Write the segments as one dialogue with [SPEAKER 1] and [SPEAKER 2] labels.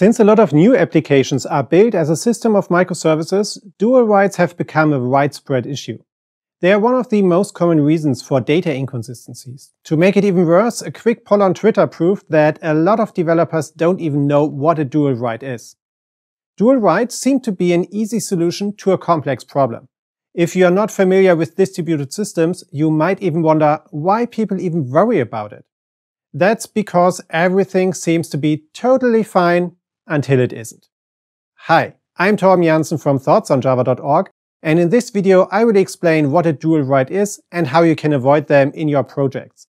[SPEAKER 1] Since a lot of new applications are built as a system of microservices, dual writes have become a widespread issue. They are one of the most common reasons for data inconsistencies. To make it even worse, a quick poll on Twitter proved that a lot of developers don't even know what a dual write is. Dual writes seem to be an easy solution to a complex problem. If you are not familiar with distributed systems, you might even wonder why people even worry about it. That's because everything seems to be totally fine until it isn't. Hi, I'm Torben Janssen from thoughtsonjava.org and in this video I will explain what a dual write is and how you can avoid them in your projects.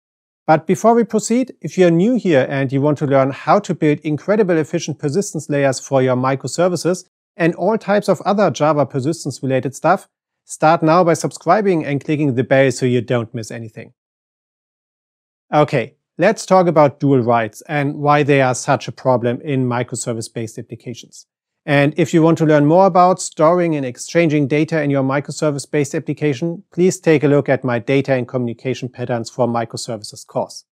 [SPEAKER 1] But before we proceed, if you're new here and you want to learn how to build incredible efficient persistence layers for your microservices and all types of other Java persistence related stuff, start now by subscribing and clicking the bell so you don't miss anything. Okay, Let's talk about dual writes and why they are such a problem in microservice-based applications. And if you want to learn more about storing and exchanging data in your microservice-based application, please take a look at my Data and Communication Patterns for Microservices course.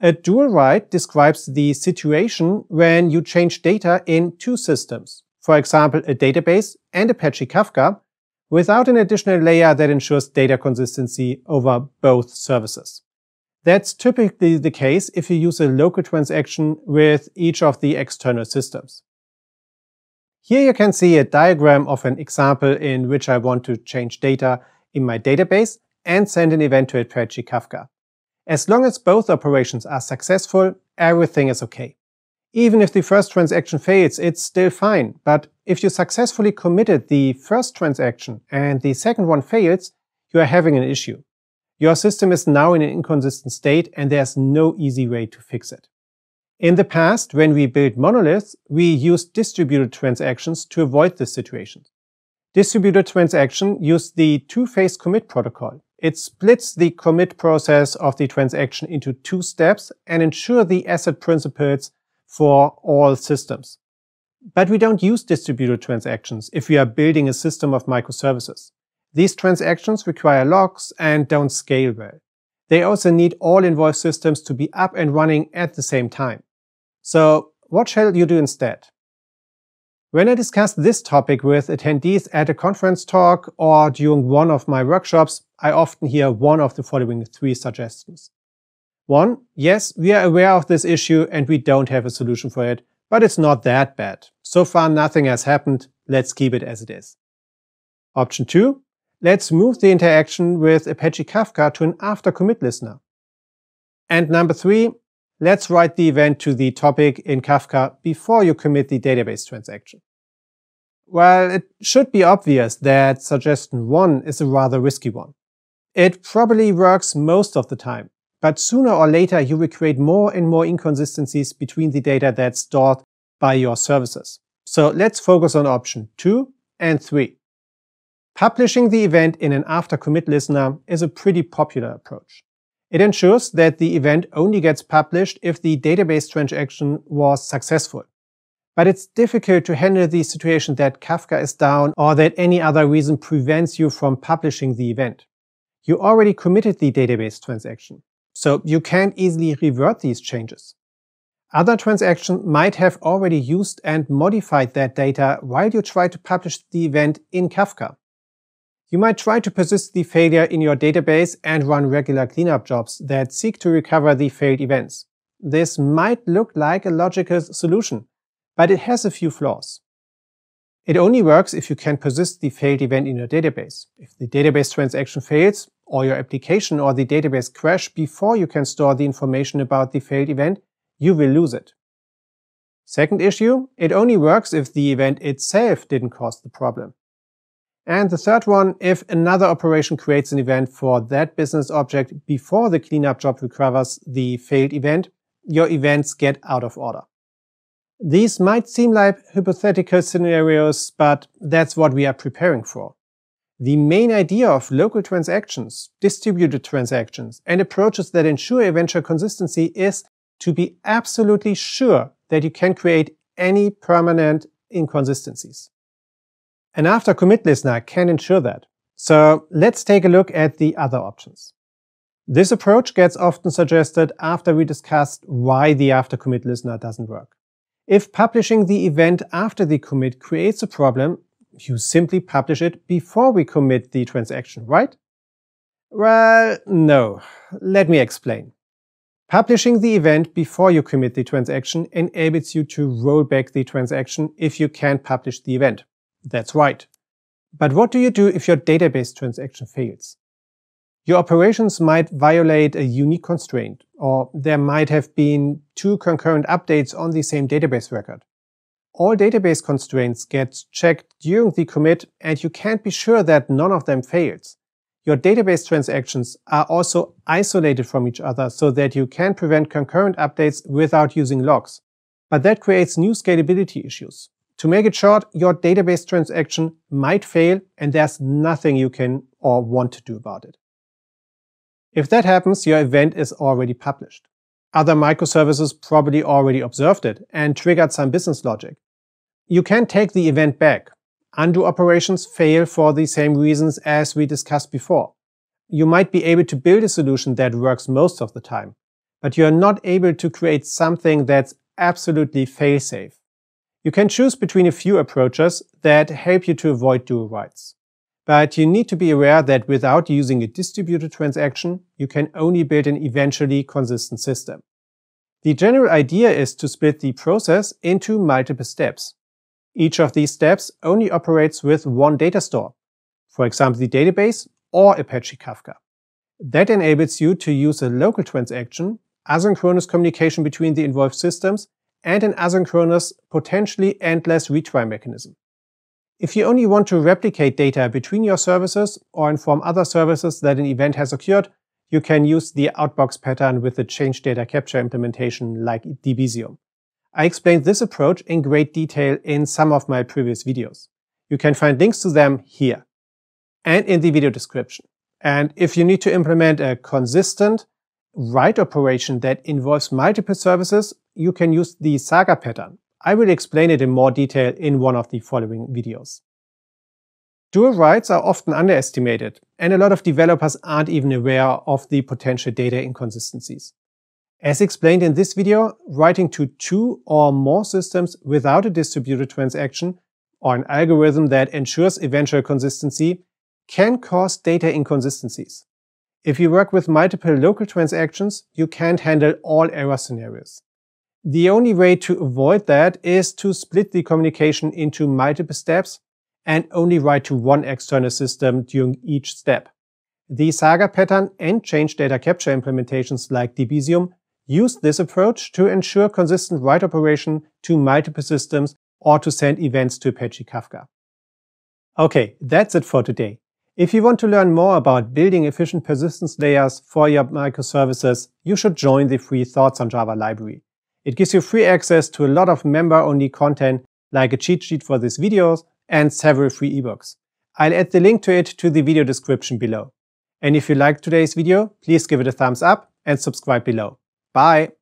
[SPEAKER 1] A dual write describes the situation when you change data in two systems, for example, a database and Apache Kafka, without an additional layer that ensures data consistency over both services. That's typically the case if you use a local transaction with each of the external systems. Here you can see a diagram of an example in which I want to change data in my database and send an event to Apache Kafka. As long as both operations are successful, everything is okay. Even if the first transaction fails, it's still fine, but if you successfully committed the first transaction and the second one fails, you are having an issue. Your system is now in an inconsistent state and there's no easy way to fix it. In the past, when we built monoliths, we used distributed transactions to avoid this situation. Distributed transaction used the two-phase commit protocol. It splits the commit process of the transaction into two steps and ensure the asset principles for all systems. But we don't use distributed transactions if we are building a system of microservices. These transactions require locks and don't scale well. They also need all invoice systems to be up and running at the same time. So what shall you do instead? When I discuss this topic with attendees at a conference talk or during one of my workshops, I often hear one of the following three suggestions. 1. Yes, we are aware of this issue and we don't have a solution for it, but it's not that bad. So far nothing has happened, let's keep it as it is. Option 2 let's move the interaction with Apache Kafka to an after commit listener. And number three, let's write the event to the topic in Kafka before you commit the database transaction. Well, it should be obvious that suggestion one is a rather risky one. It probably works most of the time, but sooner or later you will create more and more inconsistencies between the data that's stored by your services. So let's focus on option 2 and 3. Publishing the event in an after-commit listener is a pretty popular approach. It ensures that the event only gets published if the database transaction was successful. But it's difficult to handle the situation that Kafka is down or that any other reason prevents you from publishing the event. You already committed the database transaction, so you can't easily revert these changes. Other transactions might have already used and modified that data while you try to publish the event in Kafka. You might try to persist the failure in your database and run regular cleanup jobs that seek to recover the failed events. This might look like a logical solution, but it has a few flaws. It only works if you can persist the failed event in your database. If the database transaction fails, or your application or the database crash before you can store the information about the failed event, you will lose it. Second issue, it only works if the event itself didn't cause the problem. And the third one, if another operation creates an event for that business object before the cleanup job recovers the failed event, your events get out of order. These might seem like hypothetical scenarios, but that's what we are preparing for. The main idea of local transactions, distributed transactions, and approaches that ensure eventual consistency is to be absolutely sure that you can create any permanent inconsistencies. An after commit listener can ensure that. So let's take a look at the other options. This approach gets often suggested after we discussed why the after commit listener doesn't work. If publishing the event after the commit creates a problem, you simply publish it before we commit the transaction, right? Well, no. Let me explain. Publishing the event before you commit the transaction enables you to roll back the transaction if you can't publish the event. That's right. But what do you do if your database transaction fails? Your operations might violate a unique constraint, or there might have been two concurrent updates on the same database record. All database constraints get checked during the commit, and you can't be sure that none of them fails. Your database transactions are also isolated from each other so that you can prevent concurrent updates without using logs. But that creates new scalability issues. To make it short, your database transaction might fail and there's nothing you can or want to do about it. If that happens, your event is already published. Other microservices probably already observed it and triggered some business logic. You can take the event back. Undo operations fail for the same reasons as we discussed before. You might be able to build a solution that works most of the time, but you're not able to create something that's absolutely fail-safe. You can choose between a few approaches that help you to avoid dual writes. But you need to be aware that without using a distributed transaction, you can only build an eventually consistent system. The general idea is to split the process into multiple steps. Each of these steps only operates with one data store, for example the database or Apache Kafka. That enables you to use a local transaction, asynchronous communication between the involved systems, and an asynchronous, potentially endless retry mechanism. If you only want to replicate data between your services or inform other services that an event has occurred, you can use the outbox pattern with the change data capture implementation like Dbesium. I explained this approach in great detail in some of my previous videos. You can find links to them here and in the video description. And if you need to implement a consistent write operation that involves multiple services, you can use the Saga pattern. I will explain it in more detail in one of the following videos. Dual writes are often underestimated, and a lot of developers aren't even aware of the potential data inconsistencies. As explained in this video, writing to two or more systems without a distributed transaction or an algorithm that ensures eventual consistency can cause data inconsistencies. If you work with multiple local transactions, you can't handle all error scenarios. The only way to avoid that is to split the communication into multiple steps and only write to one external system during each step. The Saga pattern and change data capture implementations like Debisium use this approach to ensure consistent write operation to multiple systems or to send events to Apache Kafka. Okay, that's it for today. If you want to learn more about building efficient persistence layers for your microservices, you should join the free Thoughts on Java library. It gives you free access to a lot of member-only content like a cheat sheet for these videos and several free ebooks. I'll add the link to it to the video description below. And if you liked today's video, please give it a thumbs up and subscribe below. Bye!